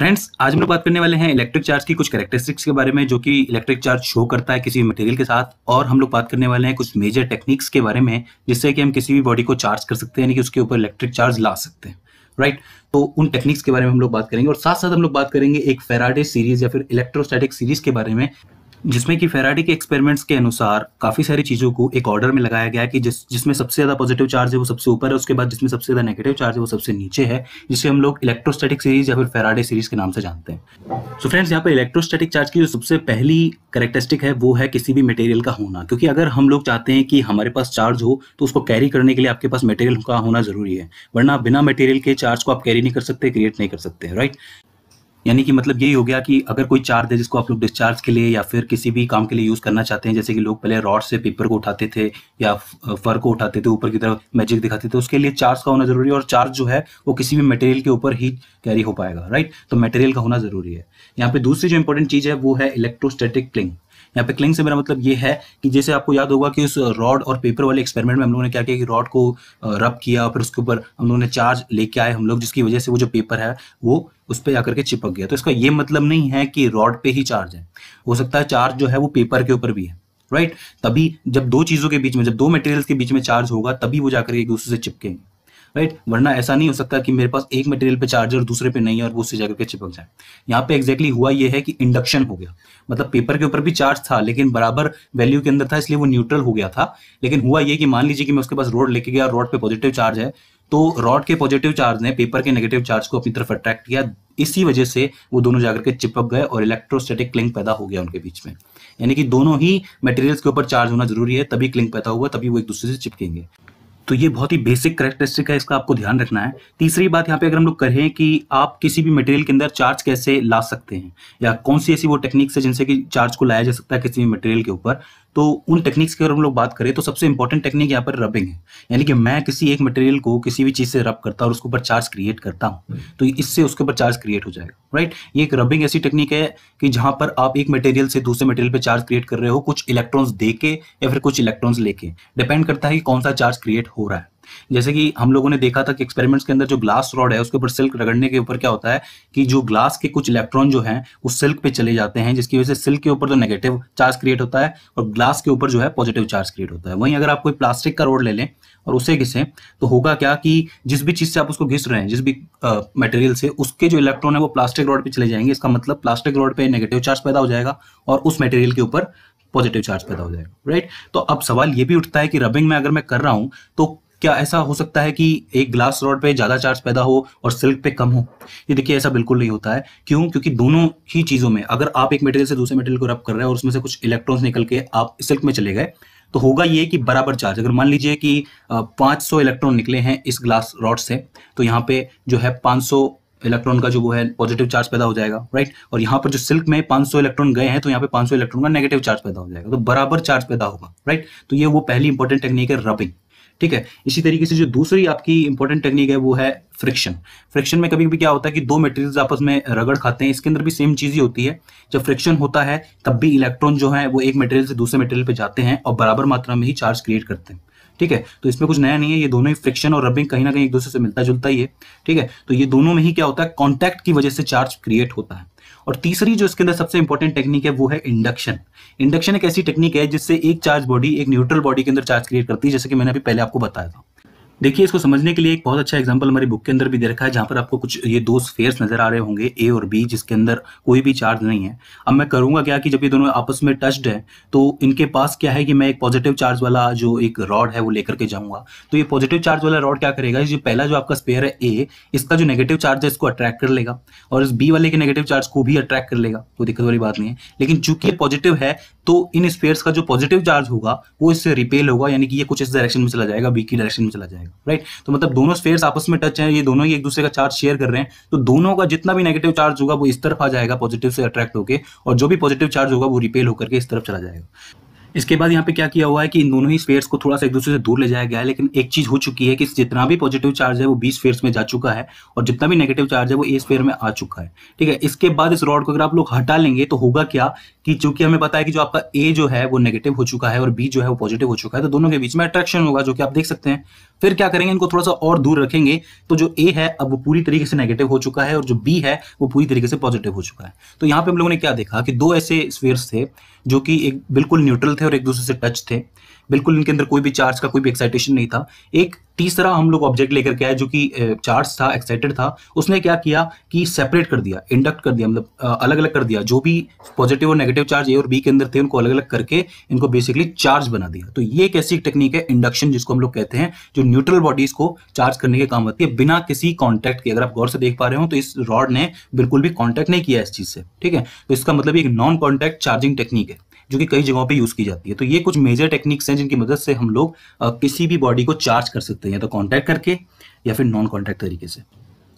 Friends आज हम लोग बात करने वाले हैं इलेक्ट्रिक चार्ज की कुछ कैरेक्टरिस्टिक्स के बारे में जो कि इलेक्ट्रिक चार्ज शो करता है किसी मटेरियल के साथ और हम लोग बात करने वाले हैं कुछ मेजर टेक्निक्स के बारे में जिससे कि हम किसी भी बॉडी को चार्ज कर सकते हैं यानी कि उसके ऊपर इलेक्ट्रिक चार्ज ला सकते हैं राइट right? तो उन टेक्निक्स के बारे में हम लोग बात करेंगे और साथ साथ हम लोग बात करेंगे एक फेराडे सीरीज या फिर इलेक्ट्रोस्टैटिक सीरीज के बारे में जिसमें कि फेराडी के एक्सपेरिमेंट्स के अनुसार काफ़ी सारी चीज़ों को एक ऑर्डर में लगाया गया कि जिस जिसमें सबसे ज़्यादा पॉजिटिव चार्ज है वो सबसे ऊपर है उसके बाद जिसमें सबसे ज़्यादा नेगेटिव चार्ज है वो सबसे नीचे है जिसे हम लोग इलेक्ट्रोस्टैटिक सीरीज या फिर फेराडे सीरीज के नाम से जानते हैं सो फ्रेंड्स यहाँ पर इलेक्ट्रोस्टैटिक चार्ज की जो सबसे पहली करेक्टरिस्टिक है वो है किसी भी मटेरियल का होना क्योंकि अगर हम लोग चाहते हैं कि हमारे पास चार्ज हो तो उसको कैरी करने के लिए आपके पास मटेरियल का होना जरूरी है वरना बिना मटेरियल के चार्ज को आप कैरी नहीं कर सकते क्रिएट नहीं कर सकते राइट यानी कि मतलब यही हो गया कि अगर कोई चार्ज है जिसको आप लोग डिस्चार्ज के लिए या फिर किसी भी काम के लिए यूज़ करना चाहते हैं जैसे कि लोग पहले रॉड से पेपर को उठाते थे या फर को उठाते थे ऊपर की तरफ मैजिक दिखाते थे उसके लिए चार्ज का होना जरूरी है और चार्ज जो है वो किसी भी मटेरियल के ऊपर ही कैरी हो पाएगा राइट तो मटेरियल का होना जरूरी है यहाँ पे दूसरी जो इंपॉर्टेंट चीज़ है वो है इलेक्ट्रोस्टेटिक प्लिंग यहाँ पे क्लिंग से मेरा मतलब ये है कि जैसे आपको याद होगा कि उस रॉड और पेपर वाले एक्सपेरिमेंट में हम लोगों ने क्या किया कि रॉड को रब किया फिर उसके ऊपर हम लोगों ने चार्ज लेके आए हम लोग जिसकी वजह से वो जो पेपर है वो उस पर जाकर के चिपक गया तो इसका ये मतलब नहीं है कि रॉड पे ही चार्ज है हो सकता है चार्ज जो है वो पेपर के ऊपर भी है राइट तभी जब दो चीज़ों के बीच में जब दो मेटेरियल के बीच में चार्ज होगा तभी वो जाकर एक दूसरे से चिपकेंगे राइट वरना ऐसा नहीं हो सकता कि मेरे पास एक मटेरियल पे चार्जर दूसरे पे नहीं है और वो उससे जाकर के चिपक जाए यहाँ पे एक्जैक्टली exactly हुआ ये है कि इंडक्शन हो गया मतलब पेपर के ऊपर भी चार्ज था लेकिन बराबर वैल्यू के अंदर था इसलिए वो न्यूट्रल हो गया था लेकिन हुआ ये कि मान लीजिए कि मैं उसके पास रोड लेके गया रोड पे पॉजिटिव चार्ज है तो रॉड के पॉजिटिव चार्ज ने पेपर के नेगेटिव चार्ज को अपनी तरफ अट्रैक्ट किया इसी वजह से वो दोनों जाकर के चिपक गए और इलेक्ट्रोस्टैटिक क्लिंग पैदा हो गया उनके बीच में यानी कि दोनों ही मटेरियल्स के ऊपर चार्ज होना जरूरी है तभी क्लिंग पैदा हुआ तभी वो एक दूसरे से चिपकेंगे तो ये बहुत ही बेसिक करेक्टरिस्टिक है इसका आपको ध्यान रखना है तीसरी बात यहाँ पे अगर हम लोग करें कि आप किसी भी मटेरियल के अंदर चार्ज कैसे ला सकते हैं या कौन सी ऐसी वो टेक्निक्स है जिनसे कि चार्ज को लाया जा सकता है किसी भी मटेरियल के ऊपर तो उन टेक्निक्स की अगर हम लोग बात करें तो सबसे इंपॉर्टेंट टेक्निक यहाँ पर रबिंग है यानी कि मैं किसी एक मटेरियल को किसी भी चीज़ से रब करता हूँ और उसके ऊपर चार्ज क्रिएट करता हूँ तो इससे उसके ऊपर चार्ज क्रिएट हो जाएगा राइट ये एक रबिंग ऐसी टेक्निक है कि जहाँ पर आप एक मटेरियल से दूसरे मटेरियल पर चार्ज क्रिएट कर रहे हो कुछ इलेक्ट्रॉन्स दे या फिर कुछ इलेक्ट्रॉन्स लेके डिपेंड करता है कि कौन सा चार्ज क्रिएट हो हो रहा है जैसे कि हम लोगों ने देखा था कि एक्सपेरिमेंट्स के अंदर जो ग्लास रॉड है उसके ऊपर सिल्क रगड़ने के ऊपर क्या होता है कि जो ग्लास के कुछ इलेक्ट्रॉन जो हैं वो सिल्क पे चले जाते हैं जिसकी वजह से सिल्क के ऊपर तो नेगेटिव चार्ज क्रिएट होता है और ग्लास के ऊपर जो है पॉजिटिव चार्ज क्रिएट होता है वहीं अगर आप कोई प्लास्टिक का रोड ले लें और उसे घिसें तो होगा क्या कि जिस भी चीज़ से आप उसको घिस रहे हैं जिस भी मटेरियल से उसके जो इलेक्ट्रॉन है वो प्लास्टिक रॉड पर चले जाएंगे इसका मतलब प्लास्टिक रॉड पर नेगेटिव चार्ज पैदा हो जाएगा और उस मटेरियल के ऊपर पॉजिटिव चार्ज पैदा हो जाएगा राइट तो अब सवाल ये भी उठता है कि रबिंग में अगर मैं कर रहा हूँ तो क्या ऐसा हो सकता है कि एक ग्लास रॉड पे ज़्यादा चार्ज पैदा हो और सिल्क पे कम हो ये देखिए ऐसा बिल्कुल नहीं होता है क्यों क्योंकि दोनों ही चीज़ों में अगर आप एक मटेरियल से दूसरे मटेरियल को रब कर रहे हैं और उसमें से कुछ इलेक्ट्रॉन्स निकल के आप सिल्क में चले गए तो होगा ये कि बराबर चार्ज अगर मान लीजिए कि 500 इलेक्ट्रॉन निकले हैं इस ग्लास रॉड से तो यहाँ पे जो है 500 इलेक्ट्रॉन का जो वो है पॉजिटिव चार्ज पैदा हो जाएगा राइट और यहाँ पर जो सिल्क में 500 इलेक्ट्रॉन गए हैं तो यहाँ पे 500 इलेक्ट्रॉन का नेगेटिव चार्ज पैदा हो जाएगा तो बराबर चार्ज पैदा होगा राइट तो ये वो पहली इंपॉर्टेंट टेक्निक है रबिंग ठीक है इसी तरीके से जो दूसरी आपकी इंपॉर्टेंट टेक्निक है वो है फ्रिक्शन फ्रिक्शन में कभी भी क्या होता है कि दो मटेरियल्स आपस में रगड़ खाते हैं इसके अंदर भी सेम चीज ही होती है जब फ्रिक्शन होता है तब भी इलेक्ट्रॉन जो है वो एक मटेरियल से दूसरे मटेरियल पे जाते हैं और बराबर मात्रा में ही चार्ज क्रिएट करते हैं ठीक है तो इसमें कुछ नया नहीं है ये दोनों ही फ्रिक्शन और रबिंग कहीं ना कहीं एक दूसरे से मिलता जुलता ही है ठीक है तो ये दोनों में ही क्या होता है कॉन्टैक्ट की वजह से चार्ज क्रिएट होता है और तीसरी जो इसके अंदर सबसे इंपॉर्टेंट टेक्निक है वो है इंडक्शन इंडक्शन एक ऐसी टेक्निक है जिससे एक चार्ज बॉडी एक न्यूट्रल बॉडी के अंदर चार्ज क्रिएट करती है जैसे कि मैंने अभी पहले आपको बताया था देखिए इसको समझने के लिए एक बहुत अच्छा एग्जाम्पल हमारी बुक के अंदर भी दे रखा है जहां पर आपको कुछ ये दो स्फेयर्स नजर आ रहे होंगे ए और बी जिसके अंदर कोई भी चार्ज नहीं है अब मैं करूंगा क्या कि जब ये दोनों आपस में टच्ड है तो इनके पास क्या है कि मैं एक पॉजिटिव चार्ज वाला जो एक रॉड है वो लेकर के जाऊंगा तो ये पॉजिटिव चार्ज वाला रॉड क्या करेगा जो पहला जो आपका स्पेयर है ए इसका जो नेगेटिव चार्ज है इसको अट्रैक्ट कर लेगा और इस बी वाले के नेगेटिव चार्ज को भी अट्रैक्ट कर लेगा कोई दिक्कत वाली बात नहीं है लेकिन चूंकि पॉजिटिव है तो इन स्पेयर्स का जो पॉजिटिव चार्ज होगा वो इससे रिपेल होगा यानी कि ये कुछ इस डायरेक्शन में चला जाएगा बी की डायरेक्शन में चला जाएगा राइट तो मतलब दोनों स्पेयर्स आपस में टच हैं ये दोनों ही एक दूसरे का चार्ज शेयर कर रहे हैं तो दोनों का जितना भी नेगेटिव चार्ज होगा वो इस तरफ आ जाएगा पॉजिटिव से अट्रैक्ट होकर और जो भी पॉजिटिव चार्ज होगा वो रिपेल होकर इस तरफ चला जाएगा इसके बाद यहाँ पे क्या किया हुआ है कि इन दोनों ही स्पेयर्स को थोड़ा सा एक दूसरे से दूर ले जाया गया है लेकिन एक चीज हो चुकी है कि जितना भी पॉजिटिव चार्ज है वो बी स्पेयर्स में जा चुका है और जितना भी नेगेटिव चार्ज है वो ए स्पेयर में आ चुका है ठीक है इसके बाद इस रॉड को अगर आप लोग हटा लेंगे तो होगा क्या कि चूंकि हमें पता है कि जो आपका ए जो है वो नेगेटिव हो चुका है और बी जो है वो पॉजिटिव हो चुका है तो दोनों के बीच में अट्रैक्शन होगा जो कि आप देख सकते हैं फिर क्या करेंगे इनको थोड़ा सा और दूर रखेंगे तो जो ए है अब वो पूरी तरीके से नेगेटिव हो चुका है और जो बी है वो पूरी तरीके से पॉजिटिव हो चुका है तो यहाँ पे हम लोगों ने क्या देखा कि दो ऐसे स्फीयर्स थे जो कि एक बिल्कुल न्यूट्रल थे और एक दूसरे से टच थे बिल्कुल इनके अंदर कोई भी चार्ज का कोई भी एक्साइटेशन नहीं था एक तीसरा हम लोग ऑब्जेक्ट लेकर के आए जो कि चार्ज था एक्साइटेड था उसने क्या किया कि सेपरेट कर दिया इंडक्ट कर दिया मतलब अलग अलग कर दिया जो भी पॉजिटिव और नेगेटिव चार्ज ए और बी के अंदर थे उनको अलग अलग करके इनको बेसिकली चार्ज बना दिया तो ये एक ऐसी टेक्निक है इंडक्शन जिसको हम लोग कहते हैं जो न्यूट्रल बॉडीज को चार्ज करने के काम आती है बिना किसी कॉन्टैक्ट के अगर आप गौर से देख पा रहे हो तो इस रॉड ने बिल्कुल भी कॉन्टैक्ट नहीं किया इस चीज से ठीक है तो इसका मतलब एक नॉन कॉन्टैक्ट चार्जिंग टेक्निक है जो कि कई जगहों पे यूज की जाती है तो ये कुछ मेजर टेक्निक्स हैं जिनकी मदद से हम लोग किसी भी बॉडी को चार्ज कर सकते हैं या तो कॉन्टैक्ट करके या फिर नॉन कॉन्टैक्ट तरीके से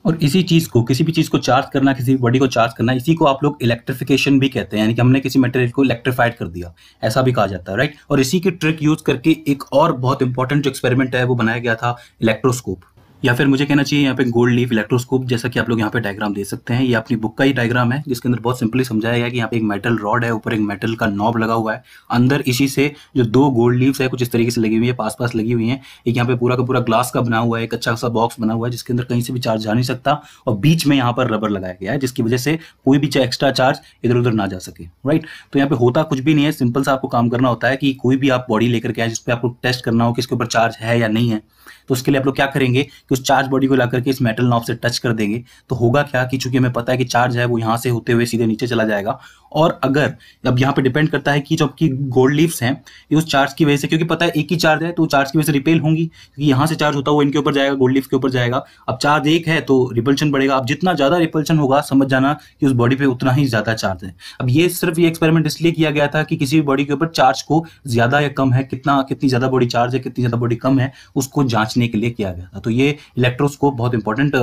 और इसी चीज़ को किसी भी चीज़ को चार्ज करना किसी भी बॉडी को चार्ज करना इसी को आप लोग इलेक्ट्रिफिकेशन भी कहते हैं यानी कि हमने किसी मटेरियल को इलेक्ट्रिफाइड कर दिया ऐसा भी कहा जाता है राइट और इसी की ट्रिक यूज़ करके एक और बहुत इंपॉर्टेंट जो एक्सपेरिमेंट है वो बनाया गया था इलेक्ट्रोस्कोप या फिर मुझे कहना चाहिए यहाँ पे गोल्ड लीफ इलेक्ट्रोस्कोप जैसा कि आप लोग यहाँ पे डायग्राम दे सकते हैं ये अपनी बुक का ही डायग्राम है जिसके अंदर बहुत सिंपली समझाया गया कि यहाँ पे एक मेटल रॉड है ऊपर एक मेटल का नॉब लगा हुआ है अंदर इसी से जो दो गोल्ड लीव्स है कुछ इस तरीके से लगी हुई है पास पास लगी हुई है एक यहाँ पे पूरा का पूरा ग्लास का बना हुआ है एक अच्छा सा बॉक्स बना हुआ है जिसके अंदर कहीं से भी चार्ज जा नहीं सकता और बीच में यहाँ पर रबर लगाया गया है जिसकी वजह से कोई भी एक्स्ट्रा चार्ज इधर उधर ना जा सके राइट तो यहाँ पे होता कुछ भी नहीं है सिंपल सा आपको काम करना होता है कि कोई भी आप बॉडी लेकर के आए जिसपे आपको टेस्ट करना हो कि इसके ऊपर चार्ज है या नहीं है तो उसके लिए आप लोग क्या करेंगे उस चार्ज बॉडी को ला करके इस मेटल नॉब से टच कर देंगे तो होगा क्या कि चूंकि हमें पता है कि चार्ज है वो यहाँ से होते हुए सीधे नीचे चला जाएगा और अगर अब यहाँ पे डिपेंड करता है कि आपकी गोल्ड लीव्स हैं उस चार्ज की वजह से क्योंकि पता है एक ही चार्ज है तो चार्ज की वजह से रिपेल होंगी क्योंकि यहाँ से चार्ज होता वो इनके ऊपर जाएगा गोल्ड लीफ के ऊपर जाएगा अब चार्ज एक है तो रिपल्शन बढ़ेगा अब जितना ज्यादा रिपल्शन होगा समझ जाना कि उस बॉडी पे उतना ही ज्यादा चार्ज है अब ये सिर्फ ये एक्सपेरिमेंट इसलिए किया गया था कि किसी भी बॉडी के ऊपर चार्ज को ज्यादा या कम है कितना कितनी ज्यादा बॉडी चार्ज है कितनी ज्यादा बॉडी कम है उसको जांचने के लिए किया गया था तो ये इलेक्ट्रोस्कोप बहुत इंपॉर्टेंट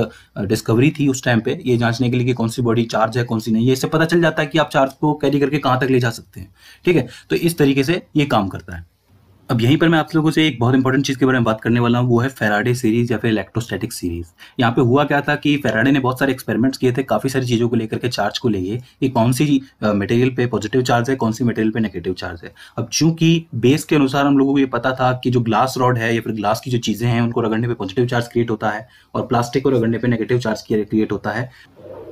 डिस्कवरी थी उस टाइम पे ये जांचने के लिए कि कौन सी बॉडी चार्ज है कौन सी नहीं है इससे पता चल जाता है कि आप चार्ज को कैरी करके कहाँ तक ले जा सकते हैं ठीक है तो इस तरीके से ये काम करता है अब यहीं पर मैं आप लोगों से एक बहुत इंपॉर्टेंट चीज़ के बारे में बात करने वाला हूँ वो है फेराडे सीरीज या फिर इलेक्ट्रोस्टैटिक सीरीज यहाँ पे हुआ क्या था कि फेराडे ने बहुत सारे एक्सपेरिमेंट्स किए थे काफ़ी सारी चीज़ों को लेकर के चार्ज को लेके कि कौन सी मटेरियल पे पॉजिटिव चार्ज है कौन सी मटेरियल पे नेगेटिव चार्ज है अब चूंकि बेस के अनुसार हम लोगों को ये पता था कि जो ग्लास रॉड है या फिर ग्लास की जो चीज़ें हैं उनको रगड़ने पर पॉजिटिव चार्ज क्रिएट होता है और प्लास्टिक को रगड़ने पर नेगेटिव चार्ज क्रिएट होता है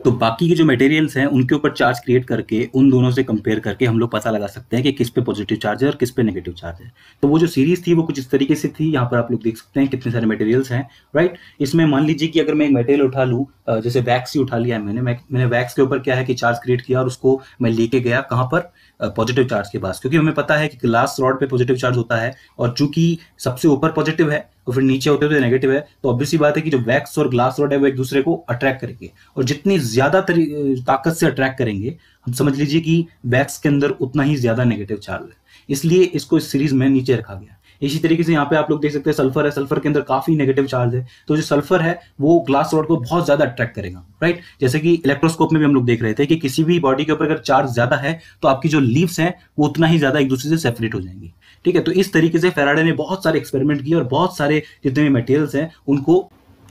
तो बाकी के जो मटेरियल्स हैं उनके ऊपर चार्ज क्रिएट करके उन दोनों से कंपेयर करके हम लोग पता लगा सकते हैं कि किस पे पॉजिटिव चार्ज है और किस पे नेगेटिव चार्ज है तो वो जो सीरीज थी वो कुछ इस तरीके से थी यहाँ पर आप लोग देख सकते हैं कितने सारे मटेरियल्स हैं राइट इसमें मान लीजिए कि अगर मैं एक मटेरियल उठा लूँ जैसे वैक्स ही उठा लिया है मैंने मैंने वैक्स के ऊपर क्या है कि चार्ज क्रिएट किया और उसको मैं लेके गया कहाँ पर पॉजिटिव चार्ज के पास क्योंकि हमें पता है कि ग्लास रॉड पे पॉजिटिव चार्ज होता है और चूंकि सबसे ऊपर पॉजिटिव है और फिर नीचे होते हुए नेगेटिव है तो ऑब्वियसली बात है कि जो वैक्स और ग्लास रॉड है वो एक दूसरे को अट्रैक्ट करेंगे और जितनी ज्यादा ताकत से अट्रैक्ट करेंगे हम समझ लीजिए कि वैक्स के अंदर उतना ही ज्यादा नेगेटिव चार्ज है इसलिए इसको इस सीरीज में नीचे रखा गया इसी तरीके से यहाँ पे आप लोग देख सकते हैं सल्फर है सल्फर के अंदर काफी नेगेटिव चार्ज है तो जो सल्फर है वो ग्लास रॉड को बहुत ज्यादा अट्रैक्ट करेगा राइट जैसे कि इलेक्ट्रोस्कोप में भी हम लोग देख रहे थे कि किसी भी बॉडी के ऊपर अगर चार्ज ज्यादा है तो आपकी जो लीव्स हैं वो उतना ही ज्यादा एक दूसरे से सेपरेट हो जाएंगे ठीक है तो इस तरीके से फेराडे ने बहुत सारे एक्सपेरिमेंट किए और बहुत सारे जितने भी मटेरियल्स हैं उनको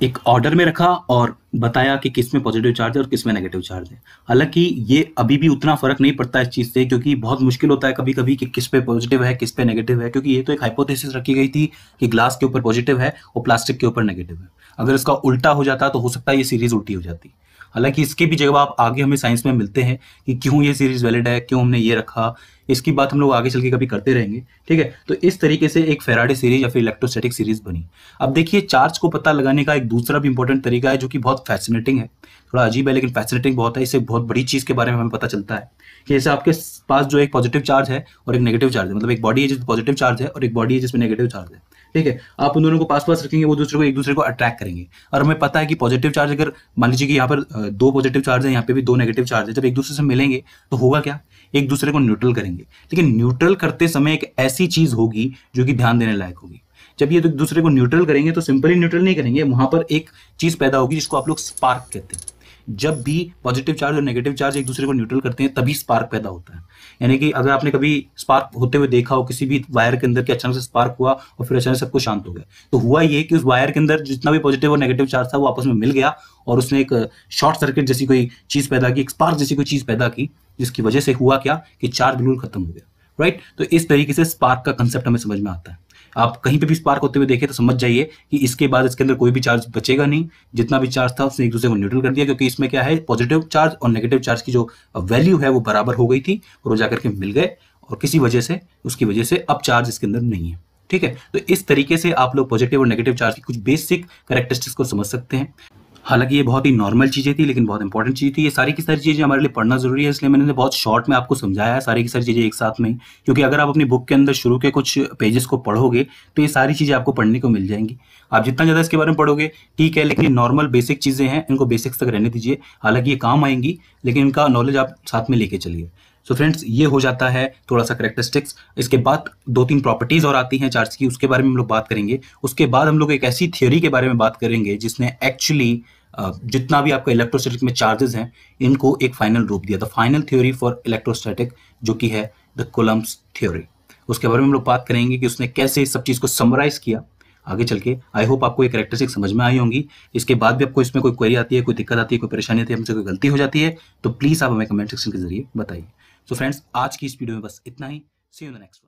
एक ऑर्डर में रखा और बताया कि किस में पॉजिटिव चार्ज है और किस में नेगेटिव चार्ज है हालांकि ये अभी भी उतना फर्क नहीं पड़ता इस चीज़ से क्योंकि बहुत मुश्किल होता है कभी कभी कि किस पे पॉजिटिव है किस पे नेगेटिव है क्योंकि ये तो एक हाइपोथेसिस रखी गई थी कि ग्लास के ऊपर पॉजिटिव है और प्लास्टिक के ऊपर नेगेटिव है अगर इसका उल्टा हो जाता तो हो सकता है ये सीरीज उल्टी हो जाती हालांकि इसके भी जवाब आगे हमें साइंस में मिलते हैं कि क्यों ये सीरीज वैलिड है क्यों हमने ये रखा इसकी बात हम लोग आगे चल के कभी करते रहेंगे ठीक है तो इस तरीके से एक फेराडे सीरीज या फिर इलेक्ट्रोस्टैटिक सीरीज बनी अब देखिए चार्ज को पता लगाने का एक दूसरा भी इंपॉर्टेंट तरीका है जो कि बहुत फैसिनेटिंग है थोड़ा अजीब है लेकिन फैसिनेटिंग बहुत है इससे बहुत बड़ी चीज़ के बारे में हमें पता चलता है कि जैसे आपके पास जो एक पॉजिटिव चार्ज है और एक नेगेटिव चार्ज है मतलब एक बॉडी है जिसमें पॉजिटिव चार्ज है और एक बॉडी है जिसमें नेगेटिव चार्ज है ठीक है आप उन दोनों को पास पास रखेंगे वो दूसरे को एक दूसरे को अट्रैक्ट करेंगे और हमें पता है कि पॉजिटिव चार्ज अगर मान लीजिए कि यहाँ पर दो पॉजिटिव चार्ज है यहाँ पे भी दो नेगेटिव चार्ज है जब एक दूसरे से मिलेंगे तो होगा क्या एक दूसरे को न्यूट्रल करेंगे लेकिन न्यूट्रल करते समय एक ऐसी चीज होगी जो कि ध्यान देने लायक होगी जब ये दूसरे को न्यूट्रल करेंगे तो सिंपली न्यूट्रल नहीं करेंगे वहां पर एक चीज पैदा होगी जिसको आप लोग स्पार्क कहते हैं जब भी पॉजिटिव चार्ज और नेगेटिव चार्ज एक दूसरे को न्यूट्रल करते हैं तभी स्पार्क पैदा होता है यानी कि अगर आपने कभी स्पार्क होते हुए देखा हो किसी भी वायर के अंदर कि अचानक से स्पार्क हुआ और फिर अचानक सबको शांत हो गया तो हुआ ये कि उस वायर के अंदर जितना भी पॉजिटिव और नेगेटिव चार्ज था वो आपस में मिल गया और उसने एक शॉर्ट सर्किट जैसी कोई चीज पैदा की एक स्पार्क जैसी कोई चीज पैदा की जिसकी वजह से हुआ क्या कि चार्ज बिल्कुल खत्म हो गया राइट तो इस तरीके से स्पार्क का कंसेप्ट हमें समझ में आता है आप कहीं पे भी स्पार्क होते हुए देखें तो समझ जाइए कि इसके बाद इसके अंदर कोई भी चार्ज बचेगा नहीं जितना भी चार्ज था उसने एक दूसरे को न्यूट्रल कर दिया क्योंकि इसमें क्या है पॉजिटिव चार्ज और नेगेटिव चार्ज की जो वैल्यू है वो बराबर हो गई थी और वो जाकर के मिल गए और किसी वजह से उसकी वजह से अब चार्ज इसके अंदर नहीं है ठीक है तो इस तरीके से आप लोग पॉजिटिव और नेगेटिव चार्ज की कुछ बेसिक करेक्टरिस्टिक्स को समझ सकते हैं हालांकि ये बहुत ही नॉर्मल चीज़ें थी लेकिन बहुत इंपॉर्टेंट चीज़ थी ये सारी की सारी चीज़ें हमारे लिए पढ़ना ज़रूरी है इसलिए मैंने बहुत शॉर्ट में आपको समझाया है सारी की सारी चीज़ें एक साथ में क्योंकि अगर आप अपनी बुक के अंदर शुरू के कुछ पेजेस को पढ़ोगे तो ये सारी चीज़ें आपको पढ़ने को मिल जाएंगी आप जितना ज़्यादा इसके बारे में पढ़ोगे ठीक है लेकिन नॉर्मल बेसिक चीज़ें हैं इनको बेसिक्स तक रहने दीजिए हालांकि ये काम आएंगी लेकिन इनका नॉलेज आप साथ में लेके चलिए सो फ्रेंड्स ये हो जाता है थोड़ा सा करेक्टरिस्टिक्स इसके बाद दो तीन प्रॉपर्टीज़ और आती हैं चार्ज की उसके बारे में हम लोग बात करेंगे उसके बाद हम लोग एक ऐसी थियोरी के बारे में बात करेंगे जिसने एक्चुअली जितना भी आपका इलेक्ट्रोस्टैटिक में चार्जेस हैं इनको एक फाइनल रूप दिया the final theory for electrostatic जो कि है द कोलम्स थ्योरी उसके बारे में हम लोग बात करेंगे कि उसने कैसे इस सब चीज़ को समराइज किया आगे चल के आई होप आपको ये करेक्टरिस्टिक समझ में आई होंगी इसके बाद भी आपको इसमें कोई क्वेरी आती है कोई दिक्कत आती है कोई परेशानी आती है हमसे कोई गलती हो जाती है तो प्लीज़ आप हमें कमेंट सेक्शन के जरिए बताइए सो फ्रेंड्स आज की इस वीडियो में बस इतना ही सी यू द नेक्स्ट